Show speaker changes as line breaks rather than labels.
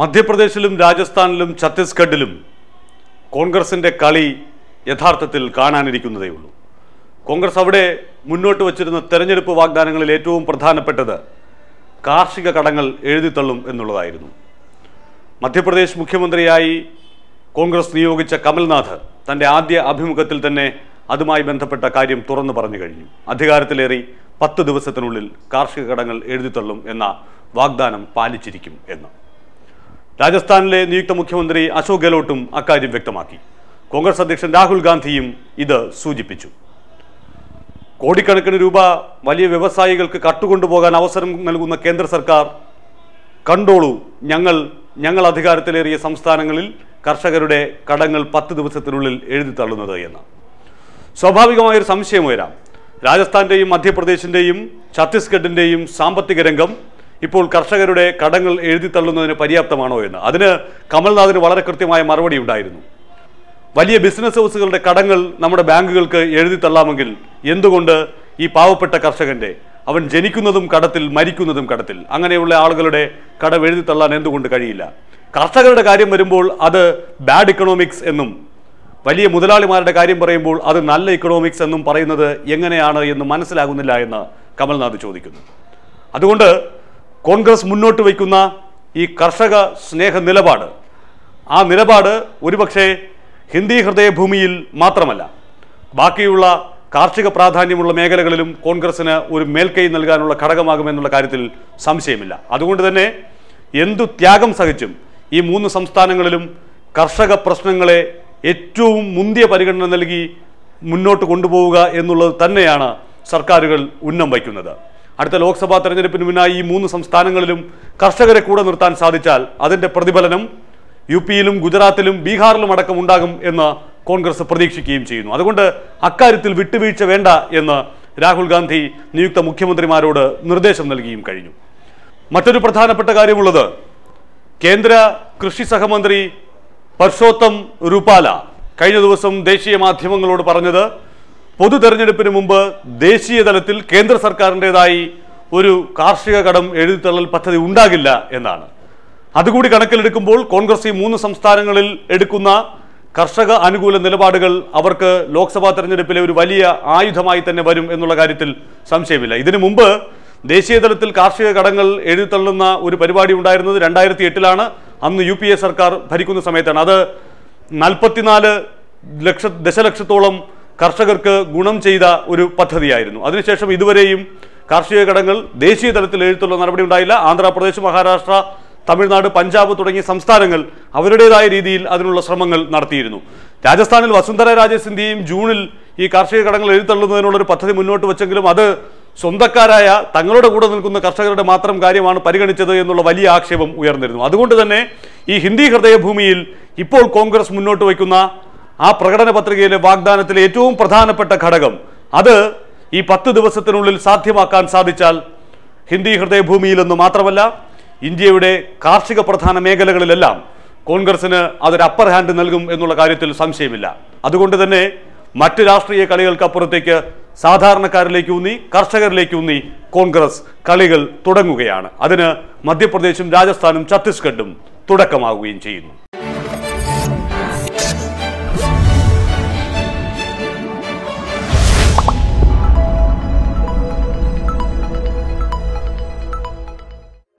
മധ്യപ്രദേശിലും രാജസ്ഥാനിലും ഛത്തീസ്ഗഡിലും കോൺഗ്രസിൻ്റെ കളി യഥാർത്ഥത്തിൽ കാണാനിരിക്കുന്നതേ ഉള്ളൂ കോൺഗ്രസ് അവിടെ മുന്നോട്ട് വച്ചിരുന്ന തെരഞ്ഞെടുപ്പ് വാഗ്ദാനങ്ങളിൽ ഏറ്റവും പ്രധാനപ്പെട്ടത് കാർഷിക കടങ്ങൾ എഴുതിത്തള്ളും എന്നുള്ളതായിരുന്നു മധ്യപ്രദേശ് മുഖ്യമന്ത്രിയായി കോൺഗ്രസ് നിയോഗിച്ച കമൽനാഥ് തൻ്റെ ആദ്യ അഭിമുഖത്തിൽ തന്നെ അതുമായി ബന്ധപ്പെട്ട കാര്യം തുറന്നു പറഞ്ഞു കഴിഞ്ഞു അധികാരത്തിലേറി പത്ത് ദിവസത്തിനുള്ളിൽ കാർഷിക കടങ്ങൾ എഴുതിത്തള്ളും എന്ന വാഗ്ദാനം പാലിച്ചിരിക്കും എന്ന് രാജസ്ഥാനിലെ നിയുക്ത മുഖ്യമന്ത്രി അശോക് ഗെഹ്ലോട്ടും അക്കാര്യം വ്യക്തമാക്കി കോൺഗ്രസ് അധ്യക്ഷൻ രാഹുൽ ഗാന്ധിയും ഇത് സൂചിപ്പിച്ചു കോടിക്കണക്കിന് രൂപ വലിയ വ്യവസായികൾക്ക് കട്ടുകൊണ്ടുപോകാൻ അവസരം നൽകുന്ന കേന്ദ്ര സർക്കാർ കണ്ടോളൂ ഞങ്ങൾ ഞങ്ങൾ അധികാരത്തിലേറിയ സംസ്ഥാനങ്ങളിൽ കർഷകരുടെ കടങ്ങൾ പത്ത് ദിവസത്തിനുള്ളിൽ എഴുതി തള്ളുന്നത് എന്ന് സ്വാഭാവികമായൊരു സംശയം ഉയരാം രാജസ്ഥാന്റെയും മധ്യപ്രദേശിന്റെയും ഛത്തീസ്ഗഡിന്റെയും സാമ്പത്തിക രംഗം ഇപ്പോൾ കർഷകരുടെ കടങ്ങൾ തള്ളുന്നതിന് പര്യാപ്തമാണോ എന്ന് അതിന് കമൽനാഥിന് വളരെ കൃത്യമായ മറുപടി ഉണ്ടായിരുന്നു വലിയ ബിസിനസ് ഹൗസുകളുടെ കടങ്ങൾ നമ്മുടെ ബാങ്കുകൾക്ക് എഴുതിത്തള്ളാമെങ്കിൽ എന്തുകൊണ്ട് ഈ പാവപ്പെട്ട കർഷകൻ്റെ അവൻ ജനിക്കുന്നതും കടത്തിൽ മരിക്കുന്നതും കടത്തിൽ അങ്ങനെയുള്ള ആളുകളുടെ കടം എഴുതിത്തള്ളാൻ എന്തുകൊണ്ട് കഴിയില്ല കർഷകരുടെ കാര്യം വരുമ്പോൾ അത് ബാഡ് ഇക്കണോമിക്സ് എന്നും വലിയ മുതലാളിമാരുടെ കാര്യം പറയുമ്പോൾ അത് നല്ല ഇക്കണോമിക്സ് എന്നും പറയുന്നത് എങ്ങനെയാണ് എന്ന് മനസ്സിലാകുന്നില്ല എന്ന് കമൽനാഥ് ചോദിക്കുന്നു അതുകൊണ്ട് കോൺഗ്രസ് മുന്നോട്ട് വയ്ക്കുന്ന ഈ കർഷക സ്നേഹ നിലപാട് ആ നിലപാട് ഒരുപക്ഷെ ഹിന്ദി ഹൃദയഭൂമിയിൽ മാത്രമല്ല ബാക്കിയുള്ള കാർഷിക പ്രാധാന്യമുള്ള മേഖലകളിലും കോൺഗ്രസ്സിന് ഒരു മേൽക്കൈ നൽകാനുള്ള ഘടകമാകുമെന്നുള്ള കാര്യത്തിൽ സംശയമില്ല അതുകൊണ്ട് തന്നെ എന്തു ത്യാഗം സഹിച്ചും ഈ മൂന്ന് സംസ്ഥാനങ്ങളിലും കർഷക പ്രശ്നങ്ങളെ ഏറ്റവും മുന്തിയ പരിഗണന നൽകി മുന്നോട്ട് കൊണ്ടുപോവുക എന്നുള്ളത് തന്നെയാണ് സർക്കാരുകൾ ഉന്നം വയ്ക്കുന്നത് അടുത്ത ലോക്സഭാ തെരഞ്ഞെടുപ്പിന് മുന്നായി ഈ മൂന്ന് സംസ്ഥാനങ്ങളിലും കർഷകരെ കൂടെ നിർത്താൻ സാധിച്ചാൽ അതിൻ്റെ പ്രതിഫലനം യു പിയിലും ഗുജറാത്തിലും ബീഹാറിലും അടക്കം ഉണ്ടാകും എന്ന് കോൺഗ്രസ് പ്രതീക്ഷിക്കുകയും ചെയ്യുന്നു അതുകൊണ്ട് അക്കാര്യത്തിൽ വിട്ടുവീഴ്ച വേണ്ട എന്ന് രാഹുൽ ഗാന്ധി നിയുക്ത മുഖ്യമന്ത്രിമാരോട് നിർദ്ദേശം നൽകിയും കഴിഞ്ഞു മറ്റൊരു പ്രധാനപ്പെട്ട കാര്യമുള്ളത് കേന്ദ്ര കൃഷി സഹമന്ത്രി പർഷോത്തം റുപാല കഴിഞ്ഞ ദിവസം ദേശീയ മാധ്യമങ്ങളോട് പറഞ്ഞത് പൊതു തെരഞ്ഞെടുപ്പിന് മുമ്പ് ദേശീയ തലത്തിൽ കേന്ദ്ര സർക്കാരിൻ്റെതായി ഒരു കാർഷിക കടം എഴുതിത്തള്ളൽ പദ്ധതി ഉണ്ടാകില്ല എന്നാണ് അതുകൂടി കണക്കിലെടുക്കുമ്പോൾ കോൺഗ്രസ് ഈ മൂന്ന് സംസ്ഥാനങ്ങളിൽ എടുക്കുന്ന കർഷക അനുകൂല നിലപാടുകൾ അവർക്ക് ലോക്സഭാ തെരഞ്ഞെടുപ്പിലെ ഒരു വലിയ ആയുധമായി തന്നെ വരും എന്നുള്ള കാര്യത്തിൽ സംശയമില്ല ഇതിനു മുമ്പ് ദേശീയ തലത്തിൽ കാർഷിക കടങ്ങൾ എഴുതിത്തള്ളുന്ന ഒരു പരിപാടി ഉണ്ടായിരുന്നത് രണ്ടായിരത്തി എട്ടിലാണ് അന്ന് യു സർക്കാർ ഭരിക്കുന്ന സമയത്താണ് അത് നാൽപ്പത്തിനാല് ലക്ഷ ദശലക്ഷത്തോളം കർഷകർക്ക് ഗുണം ചെയ്ത ഒരു പദ്ധതിയായിരുന്നു അതിനുശേഷം ഇതുവരെയും കാർഷിക കടങ്ങൾ ദേശീയ തലത്തിൽ എഴുത്തുള്ള നടപടി ഉണ്ടായില്ല ആന്ധ്രാപ്രദേശ് മഹാരാഷ്ട്ര തമിഴ്നാട് പഞ്ചാബ് തുടങ്ങിയ സംസ്ഥാനങ്ങൾ അവരുടേതായ രീതിയിൽ അതിനുള്ള ശ്രമങ്ങൾ നടത്തിയിരുന്നു രാജസ്ഥാനിൽ വസുന്ധര രാജേ ജൂണിൽ ഈ കാർഷിക കടങ്ങൾ ഒരു പദ്ധതി മുന്നോട്ട് വെച്ചെങ്കിലും അത് സ്വന്തക്കാരായ തങ്ങളുടെ കൂടെ നിൽക്കുന്ന കർഷകരുടെ മാത്രം കാര്യമാണ് പരിഗണിച്ചത് എന്നുള്ള വലിയ ആക്ഷേപം ഉയർന്നിരുന്നു അതുകൊണ്ട് തന്നെ ഈ ഹിന്ദി ഹൃദയഭൂമിയിൽ ഇപ്പോൾ കോൺഗ്രസ് മുന്നോട്ട് വയ്ക്കുന്ന ആ പ്രകടന പത്രികയിലെ വാഗ്ദാനത്തിലെ ഏറ്റവും പ്രധാനപ്പെട്ട ഘടകം അത് ഈ പത്ത് ദിവസത്തിനുള്ളിൽ സാധ്യമാക്കാൻ സാധിച്ചാൽ ഹിന്ദി ഹൃദയഭൂമിയിലെന്ന് മാത്രമല്ല ഇന്ത്യയുടെ കാർഷിക പ്രധാന മേഖലകളിലെല്ലാം കോൺഗ്രസിന് അതൊരു അപ്പർ ഹാൻഡ് നൽകും എന്നുള്ള കാര്യത്തിൽ സംശയമില്ല അതുകൊണ്ട് തന്നെ മറ്റ് രാഷ്ട്രീയ അപ്പുറത്തേക്ക് സാധാരണക്കാരിലേക്ക് ഊന്നി കർഷകരിലേക്ക് ഊന്നി കോൺഗ്രസ് കളികൾ തുടങ്ങുകയാണ് അതിന് മധ്യപ്രദേശും രാജസ്ഥാനും ഛത്തീസ്ഗഡും തുടക്കമാവുകയും ചെയ്യുന്നു